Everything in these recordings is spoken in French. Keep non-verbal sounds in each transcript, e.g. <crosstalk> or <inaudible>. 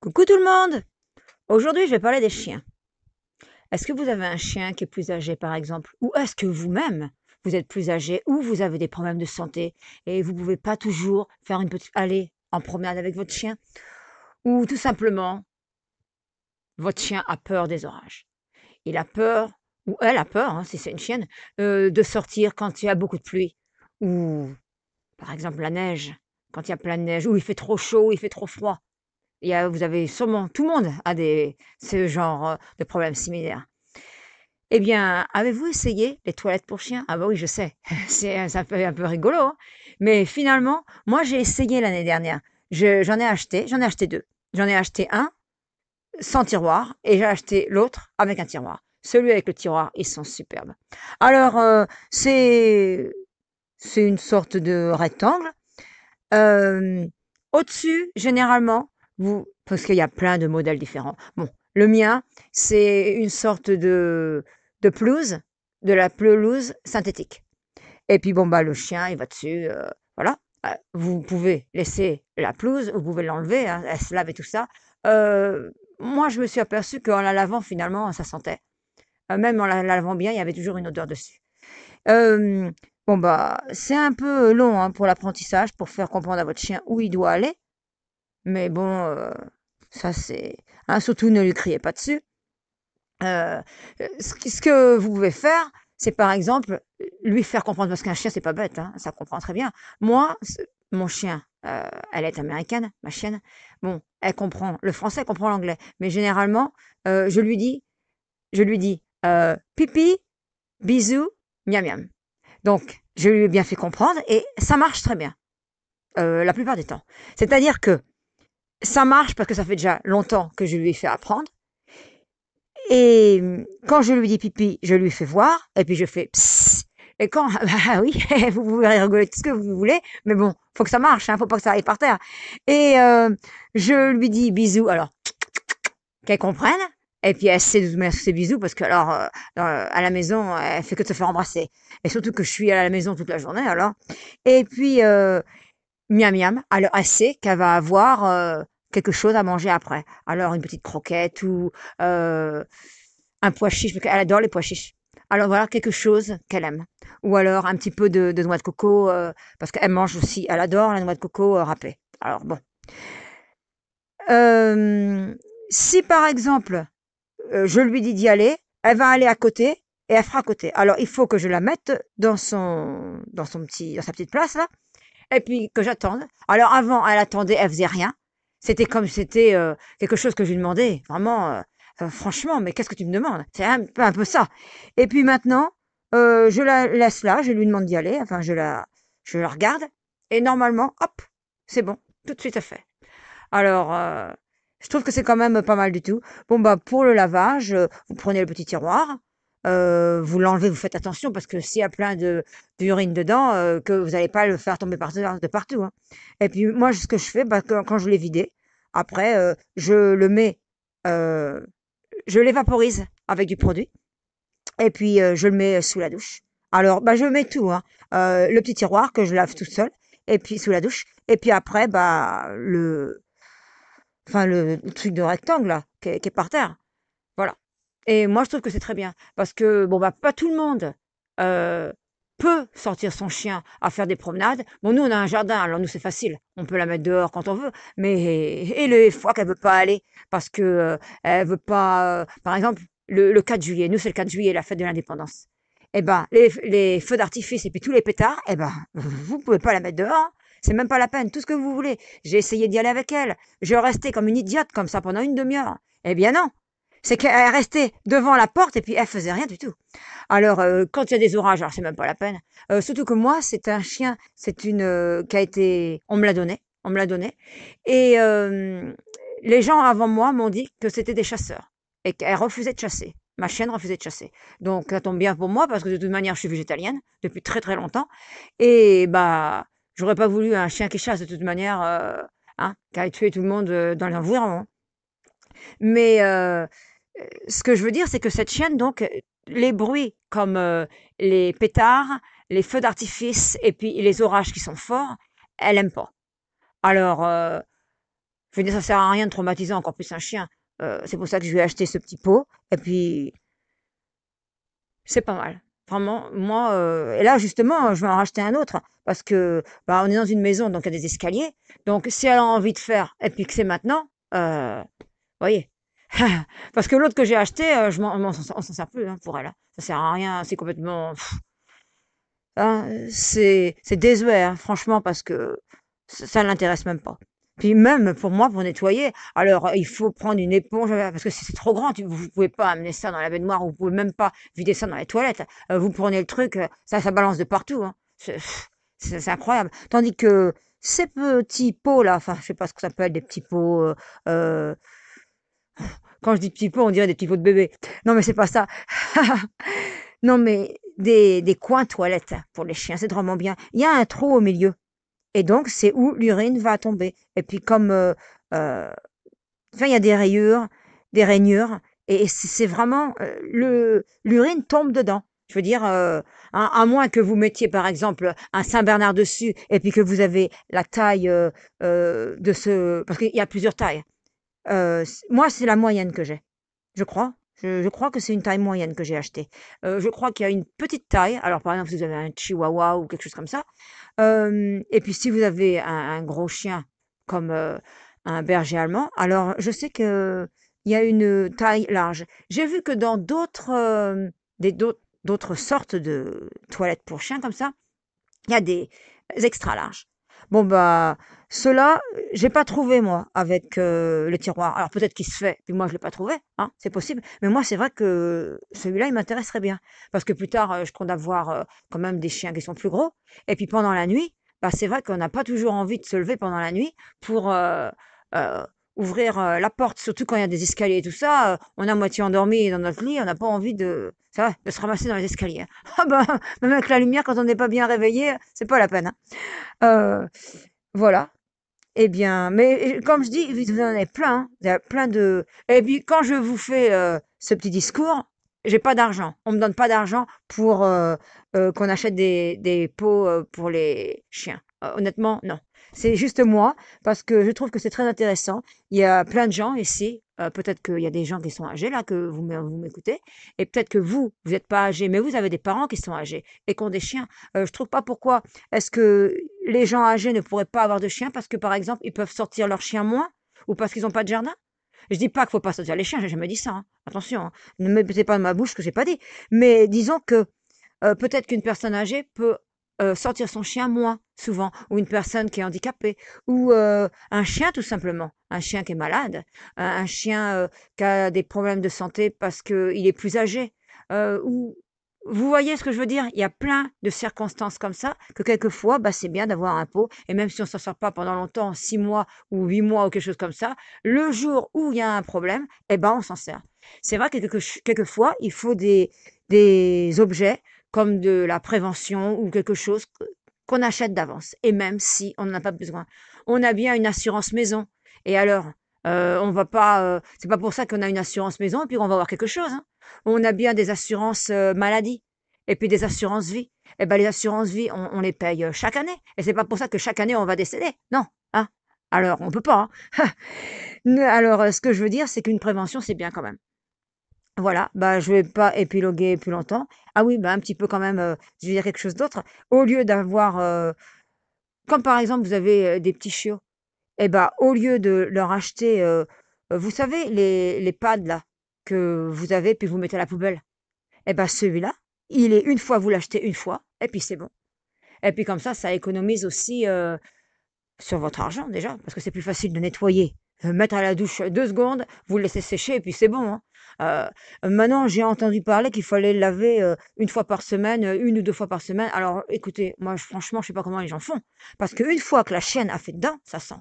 Coucou tout le monde Aujourd'hui, je vais parler des chiens. Est-ce que vous avez un chien qui est plus âgé, par exemple Ou est-ce que vous-même, vous êtes plus âgé ou vous avez des problèmes de santé et vous ne pouvez pas toujours faire une petite aller en promenade avec votre chien ou tout simplement votre chien a peur des orages. Il a peur ou elle a peur, hein, si c'est une chienne, euh, de sortir quand il y a beaucoup de pluie ou par exemple la neige, quand il y a plein de neige ou il fait trop chaud, ou il fait trop froid. Il vous avez sûrement, tout le monde a des, ce genre euh, de problèmes similaires. Eh bien, avez-vous essayé les toilettes pour chiens Ah bah oui, je sais, <laughs> c'est ça fait un peu rigolo, hein. mais finalement, moi j'ai essayé l'année dernière. j'en ai acheté, j'en ai acheté deux. J'en ai acheté un sans tiroir et j'ai acheté l'autre avec un tiroir. Celui avec le tiroir, ils sont superbes. Alors, euh, c'est c'est une sorte de rectangle. Euh, au-dessus, généralement, vous parce qu'il y a plein de modèles différents. Bon, le mien, c'est une sorte de de pelouse, de la pelouse synthétique. Et puis, bon, bah, le chien, il va dessus, euh, voilà. Euh, vous pouvez laisser la pelouse, vous pouvez l'enlever, hein, elle se lave et tout ça. Euh, moi, je me suis aperçue qu'en la lavant, finalement, ça sentait. même en la lavant bien, il y avait toujours une odeur dessus. bon, bah, c'est un peu long hein, pour l'apprentissage, pour faire comprendre à votre chien où il doit aller. Mais bon, ça c'est. Hein, surtout ne lui criez pas dessus. Euh, euh, ce que vous pouvez faire, c'est par exemple lui faire comprendre, parce qu'un chien, c'est pas bête, hein, ça comprend très bien. Moi, mon chien, euh, elle est américaine, ma chienne, bon, elle comprend le français, elle comprend l'anglais, mais généralement, je lui dis, je lui dis, pipi, bisous, miam miam. Donc, je lui ai bien fait comprendre et ça marche très bien, la plupart du temps. C'est-à-dire que ça marche parce que ça fait déjà longtemps que je lui ai fait apprendre, et euh, quand je lui dis pipi, je lui fais voir, et puis je fais psss. Et quand, <laughs> bah ah oui, <laughs> vous pouvez rigoler tout ce que vous voulez, mais bon, faut que ça marche, hein, faut pas que ça arrive par terre. Et euh, je lui dis bisous, alors qu'elle comprenne, et puis elle sait de mettre ses bisous parce que alors euh, à la maison elle fait que de se faire embrasser et surtout que je suis à la maison toute la journée alors. Et puis miam miam, alors elle sait qu'elle va avoir quelque chose à manger après. Alors une petite croquette ou euh, un pois chiche, parce qu'elle adore les pois chiches. Alors voilà quelque chose qu'elle aime. Ou alors un petit peu de, noix de coco, euh, parce qu'elle mange aussi, elle adore la noix de coco euh, râpée. Alors bon. si par exemple, je lui dis d'y aller, elle va aller à côté et elle fera à côté. Alors il faut que je la mette dans, son, dans, son petit, dans sa petite place là et puis que j'attende. Alors avant, elle attendait, elle faisait rien. C'était comme c'était euh, quelque chose que je lui demandais, vraiment, euh, franchement, mais qu'est-ce que tu me demandes C'est un, peu ça. Et puis maintenant, euh, je la laisse là, je lui demande d'y aller, enfin, je la, je la regarde, et normalement, hop, c'est bon, tout de suite à fait. Alors, je trouve que c'est quand même pas mal du tout. Bon, bah, pour le lavage, vous prenez le petit tiroir, euh, vous l'enlevez, vous faites attention parce que s'il y a plein de d'urine dedans, euh, que vous n'allez pas le faire tomber de partout. Hein. Et puis moi, ce que je fais, bah, quand, je l'ai vidé, après, euh, je le mets, je l'évaporise avec du produit, et puis je le mets sous la douche. Alors, bah, je mets tout, hein. le petit tiroir que je lave tout seul, et puis sous la douche, et puis après, bah, le, enfin le truc de rectangle là, qui est par terre. Et moi, je trouve que c'est très bien. Parce que, bon, bah, pas tout le monde peut sortir son chien à faire des promenades. Bon, nous, on a un jardin, alors nous, c'est facile. On peut la mettre dehors quand on veut. Mais, et les fois qu'elle veut pas aller, parce que ne elle veut pas. par exemple, le, 4 juillet, nous, c'est le 4 juillet, la fête de l'indépendance. Eh ben, les, feux d'artifice et puis tous les pétards, eh ben, vous ne pouvez pas la mettre dehors. C'est même pas la peine, tout ce que vous voulez. J'ai essayé d'y aller avec elle. Je restais comme une idiote comme ça pendant une demi-heure. Eh bien non, c'est qu'elle restait devant la porte et puis elle faisait rien du tout. Alors euh, quand il y a des orages, alors c'est même pas la peine. Euh, surtout que moi, c'est un chien, c'est une euh, qui a été, on me l'a donné, on me l'a donné, et les gens avant moi m'ont dit que c'était des chasseurs et qu'elle refusait de chasser. Ma chienne refusait de chasser. Donc ça tombe bien pour moi parce que de toute manière, je suis végétalienne depuis très très longtemps et bah j'aurais pas voulu un chien qui chasse de toute manière, hein, qui a tué tout le monde dans l'environnement. Mais ce que je veux dire, c'est que cette chienne donc, les bruits comme euh, les pétards, les feux d'artifice et puis les orages qui sont forts, elle aime pas. Alors, euh, je veux dire, ça sert à rien de traumatiser encore plus un chien. Euh, c'est pour ça que je lui ai acheté ce petit pot. Et puis, c'est pas mal. Vraiment, moi, et là justement, je vais en racheter un autre parce que bah, on est dans une maison, donc il y a des escaliers. Donc, si elle a envie de faire, et puis que c'est maintenant, vous voyez, <laughs> Parce que l'autre que j'ai acheté, euh, je on ne s'en sert plus hein, pour elle. Ça hein. Ça sert à rien, c'est complètement. Hein, c'est désuet, franchement, parce que ça ne l'intéresse même pas. Puis même pour moi, pour nettoyer, alors il faut prendre une éponge, euh, parce que c'est trop grand, vous ne pouvez pas amener ça dans la baignoire, vous ne pouvez même pas vider ça dans les toilettes. Euh, vous prenez le truc, ça, ça balance de partout. C'est incroyable. Tandis que ces petits pots-là, enfin, je ne sais pas ce que ça peut être, des petits pots. Quand je dis petit pot, on dirait des petits pots de bébé. Non, mais c'est pas ça. <laughs> non, mais des, des coins toilettes pour les chiens, c'est vraiment bien. Il y a un trou au milieu. Et donc, c'est où l'urine va tomber. Et puis, comme. Euh, euh, enfin, il y a des rayures, des rainures. Et c'est vraiment. Euh, le L'urine tombe dedans. Je veux dire, à, moins que vous mettiez par exemple un Saint-Bernard dessus et puis que vous avez la taille de ce... Parce qu'il y a plusieurs tailles. Euh, moi, c'est la moyenne que j'ai, je crois. Je, crois que c'est une taille moyenne que j'ai achetée. Euh, je crois qu'il y a une petite taille. Alors, par exemple, si vous avez un chihuahua ou quelque chose comme ça. et puis, si vous avez un, gros chien comme euh, un berger allemand, alors je sais qu'il y a une taille large. J'ai vu que dans d'autres d'autres sortes de toilettes pour chiens comme ça, il y a des extra larges. Bon, bah, cela, j'ai pas trouvé, moi, avec euh, le tiroir. Alors, peut-être qu'il se fait, puis moi, je l'ai pas trouvé, hein, c'est possible. Mais moi, c'est vrai que celui-là, il m'intéresserait bien. Parce que plus tard, euh, je compte avoir euh, quand même des chiens qui sont plus gros. Et puis, pendant la nuit, bah, c'est vrai qu'on n'a pas toujours envie de se lever pendant la nuit pour ouvrir euh, la porte, surtout quand il y a des escaliers et tout ça. Euh, on est à moitié endormi dans notre lit, on n'a pas envie de, ça de se ramasser dans les escaliers. <laughs> Ah ben, même avec la lumière, quand on n'est pas bien réveillé, c'est pas la peine. Hein. Euh, voilà. Eh bien, mais comme je dis, vous en avez plein, hein. plein de. Et puis quand je vous fais ce petit discours, j'ai pas d'argent. On me donne pas d'argent pour qu'on achète des, des pots pour les chiens. honnêtement, non. C'est juste moi, parce que je trouve que c'est très intéressant. Il y a plein de gens ici. Euh, peut-être qu'il y a des gens qui sont âgés, là, que vous m'écoutez. Et peut-être que vous, vous n'êtes pas âgés, mais vous avez des parents qui sont âgés et qui ont des chiens. Euh, je trouve pas pourquoi est-ce que les gens âgés ne pourraient pas avoir de chiens parce que, par exemple, ils peuvent sortir leurs chiens moins ou parce qu'ils n'ont pas de jardin. Je dis pas qu'il faut pas sortir les chiens, j'ai jamais dit ça. Hein. Attention, hein. ne me mettez pas dans ma bouche ce que j'ai pas dit. Mais disons que euh, peut-être qu'une personne âgée peut euh, sortir son chien moins souvent, ou une personne qui est handicapée, ou euh, un chien tout simplement, un chien qui est malade, un, chien euh, qui a des problèmes de santé parce qu'il est plus âgé, ou vous voyez ce que je veux dire Il y a plein de circonstances comme ça que quelquefois, bah, c'est bien d'avoir un pot. Et même si on ne s'en sort pas pendant longtemps, six mois ou huit mois ou quelque chose comme ça, le jour où il y a un problème, eh ben, on s'en sert. C'est vrai que quelquefois, il faut des objets comme de la prévention ou quelque chose qu'on achète d'avance. Et même si on n'en a pas besoin, on a bien une assurance maison. Et alors, euh, on va pas. Euh, c'est pas pour ça qu'on a une assurance maison et puis on va avoir quelque chose. Hein. On a bien des assurances euh, maladie et puis des assurances vie. Et eh ben les assurances vie, on, les paye chaque année. Et c'est pas pour ça que chaque année on va décéder. Non. Hein. Alors on peut pas. Hein. <laughs> Alors ce que je veux dire, c'est qu'une prévention c'est bien quand même. Voilà, bah, je vais pas épiloguer plus longtemps. Ah oui, bah, un petit peu quand même, euh, je vais dire quelque chose d'autre. Au lieu d'avoir, euh, comme par exemple, vous avez euh, des petits chiots, et eh bah, au lieu de leur acheter, vous savez, les, les pads là, que vous avez, puis vous mettez à la poubelle, et eh bah, celui-là, il est une fois, vous l'achetez une fois, et puis c'est bon. Et puis comme ça, ça économise aussi sur votre argent déjà, parce que c'est plus facile de nettoyer euh, mettre à la douche deux secondes, vous le laissez sécher et puis c'est bon. Hein. Euh, maintenant, j'ai entendu parler qu'il fallait laver euh, une fois par semaine, une ou deux fois par semaine. Alors, écoutez, moi, franchement, je sais pas comment les gens font. Parce qu'une fois que la chienne a fait dedans, ça sent.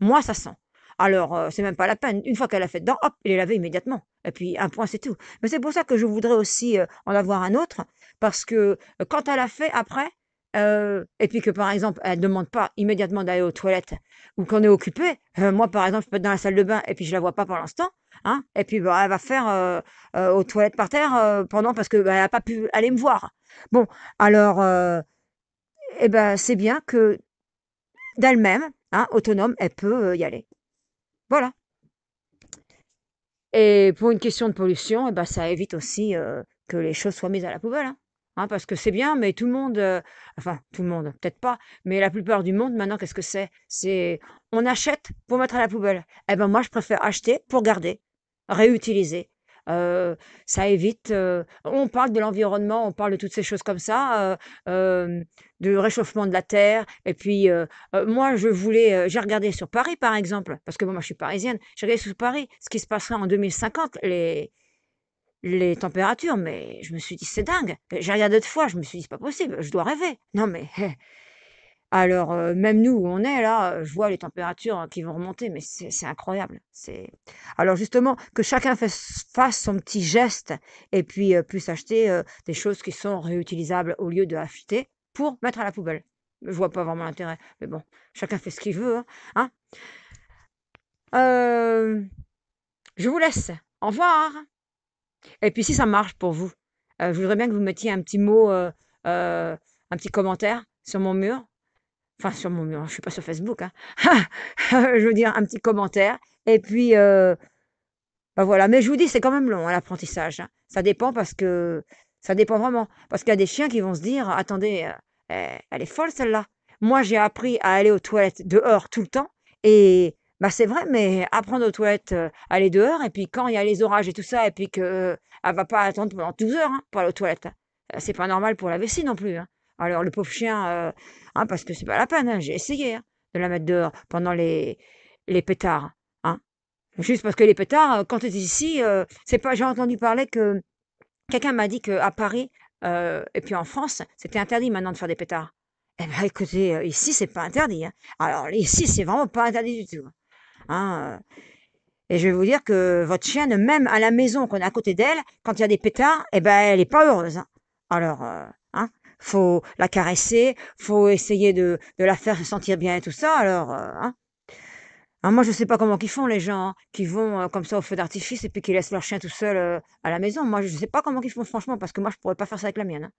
Moi, ça sent. Alors, c'est même pas la peine. Une fois qu'elle a fait dedans, hop, il est lavé immédiatement. Et puis, un point, c'est tout. Mais c'est pour ça que je voudrais aussi en avoir un autre. Parce que quand elle a fait, après, euh, et puis que par exemple, elle ne demande pas immédiatement d'aller aux toilettes ou qu'on est occupé. Euh, moi, par exemple, je peux être dans la salle de bain et puis je la vois pas pour l'instant. Hein, et puis bah, elle va faire euh, aux toilettes par terre pendant parce qu'elle bah, n'a pas pu aller me voir. Bon, alors, et eh ben, c'est bien que d'elle-même, hein, autonome, elle peut y aller. Voilà. Et pour une question de pollution, eh ben, ça évite aussi que les choses soient mises à la poubelle. Hein. Hein, parce que c'est bien, mais tout le monde, euh, enfin tout le monde, peut-être pas, mais la plupart du monde maintenant, qu'est-ce que c'est C'est on achète pour mettre à la poubelle. Eh ben moi, je préfère acheter pour garder, réutiliser. Euh, ça évite. Euh, on parle de l'environnement, on parle de toutes ces choses comme ça, du réchauffement de la terre. Et puis, moi, je voulais. j'ai regardé sur Paris, par exemple, parce que bon, moi, je suis parisienne. J'ai regardé sur Paris ce qui se passerait en 2050. Les, les températures, mais je me suis dit, c'est dingue. J'ai rien d'autre fois, je me suis dit, c'est pas possible, je dois rêver. Non, mais. <laughs> Alors, euh, même nous où on est, là, je vois les températures hein, qui vont remonter, mais c'est incroyable. c'est Alors, justement, que chacun fasse, son petit geste et puis euh, puisse acheter euh, des choses qui sont réutilisables au lieu de acheter pour mettre à la poubelle. Je vois pas vraiment l'intérêt, mais bon, chacun fait ce qu'il veut. Hein, hein je vous laisse. Au revoir. Et puis si ça marche pour vous, euh, je voudrais bien que vous mettiez un petit mot, euh, euh, un petit commentaire sur mon mur. Enfin, sur mon mur, je ne suis pas sur Facebook. Hein. <laughs> je veux dire, un petit commentaire. Et puis, bah voilà. Mais je vous dis, c'est quand même long, hein, l'apprentissage. Hein. Ça dépend parce que. Ça dépend vraiment. Parce qu'il y a des chiens qui vont se dire Attendez, elle est folle celle-là. Moi, j'ai appris à aller aux toilettes dehors tout le temps. Et bah, c'est vrai, mais apprendre aux toilettes, aller dehors, et puis quand il y a les orages et tout ça, et puis qu'elle ne va pas attendre pendant 12 heures hein, pour aller aux toilettes, c'est pas normal pour la vessie non plus. Hein. Alors le pauvre chien, hein, parce que c'est pas la peine, j'ai essayé de la mettre dehors pendant les, les pétards. Juste parce que les pétards, quand tu es ici, c'est pas. J'ai entendu parler que quelqu'un m'a dit qu'à Paris et puis en France, c'était interdit maintenant de faire des pétards. Eh bien, écoutez, ici, c'est pas interdit. Alors, ici, c'est vraiment pas interdit du tout. Hein, euh. Et je vais vous dire que votre chienne, même à la maison qu'on est à côté d'elle, quand il y a des pétards, eh ben, elle n'est pas heureuse. Hein. Alors, euh, il hein, faut la caresser, faut essayer de, la faire se sentir bien et tout ça. Alors, euh, moi, je ne sais pas comment qu'ils font les gens qui vont comme ça au feu d'artifice et puis qui laissent leur chien tout seul à la maison. Moi, je ne sais pas comment ils font franchement parce que moi, je ne pourrais pas faire ça avec la mienne.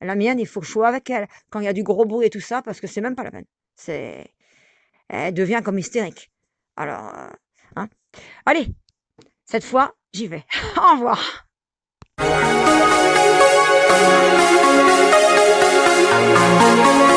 La mienne, il faut que je avec elle quand il y a du gros bruit et tout ça parce que c'est même pas la peine. C'est, elle devient comme hystérique. Alors, euh, hein. Allez, cette fois, j'y vais. <laughs> Au revoir.